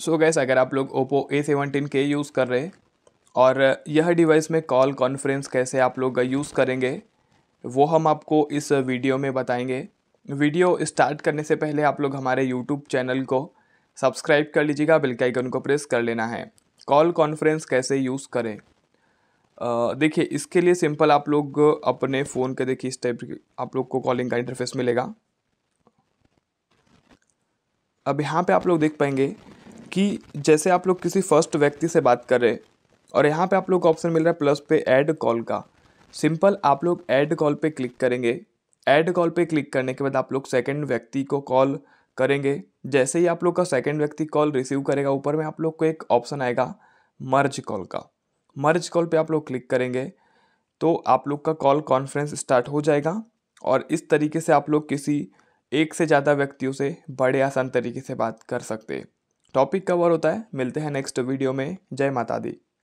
सो gas अगर आप लोग ओप्पो ए सेवनटीन के यूज़ कर रहे हैं और यह डिवाइस में कॉल कॉन्फ्रेंस कैसे आप लोग यूज़ करेंगे वो हम आपको इस वीडियो में बताएंगे वीडियो स्टार्ट करने से पहले आप लोग हमारे यूट्यूब चैनल को सब्सक्राइब कर लीजिएगा बिल के आइकन को प्रेस कर लेना है कॉल कॉन्फ्रेंस कैसे यूज़ करें देखिए इसके लिए सिंपल आप लोग अपने फ़ोन के देखिए इस टाइप आप लोग को कॉलिंग का इंटरफेस मिलेगा अब यहाँ पे आप लोग देख पाएंगे कि जैसे आप लोग किसी फर्स्ट व्यक्ति से बात कर रहे और यहाँ पे आप लोग ऑप्शन मिल रहा है प्लस पे ऐड कॉल का सिंपल आप लोग ऐड कॉल पे क्लिक करेंगे ऐड कॉल पे क्लिक करने के बाद आप लोग सेकंड व्यक्ति को कॉल करेंगे जैसे ही आप लोग का सेकंड व्यक्ति कॉल रिसीव करेगा ऊपर में आप लोग को एक ऑप्शन आएगा मर्ज कॉल का मर्ज कॉल पे आप लोग क्लिक करेंगे तो आप लोग का कॉल कॉन्फ्रेंस स्टार्ट हो जाएगा और इस तरीके से आप लोग किसी एक से ज़्यादा व्यक्तियों से बड़े आसान तरीके से बात कर सकते हैं टॉपिक कवर होता है मिलते हैं नेक्स्ट वीडियो में जय माता दी